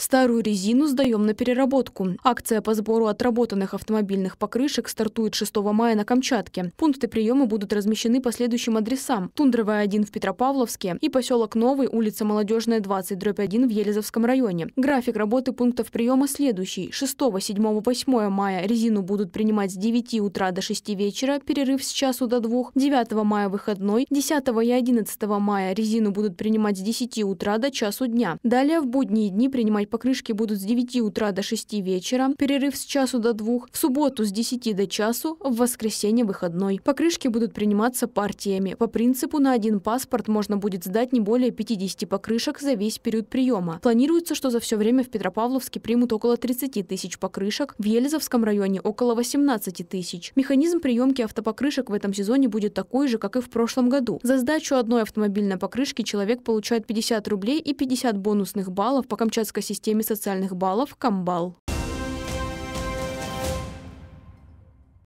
Старую резину сдаем на переработку. Акция по сбору отработанных автомобильных покрышек стартует 6 мая на Камчатке. Пункты приема будут размещены по следующим адресам. Тундровая 1 в Петропавловске и поселок Новый, улица Молодежная 20, дробь 1 в Елизовском районе. График работы пунктов приема следующий. 6, 7, 8 мая резину будут принимать с 9 утра до 6 вечера, перерыв с часу до 2. 9 мая выходной, 10 и 11 мая резину будут принимать с 10 утра до часу дня. Далее в будние дни принимать покрышки будут с 9 утра до 6 вечера, перерыв с часу до 2, в субботу с 10 до часу, в воскресенье выходной. Покрышки будут приниматься партиями. По принципу на один паспорт можно будет сдать не более 50 покрышек за весь период приема. Планируется, что за все время в Петропавловске примут около 30 тысяч покрышек, в Елизовском районе около 18 тысяч. Механизм приемки автопокрышек в этом сезоне будет такой же, как и в прошлом году. За сдачу одной автомобильной покрышки человек получает 50 рублей и 50 бонусных баллов по Камчатской системе системе социальных баллов «Камбал».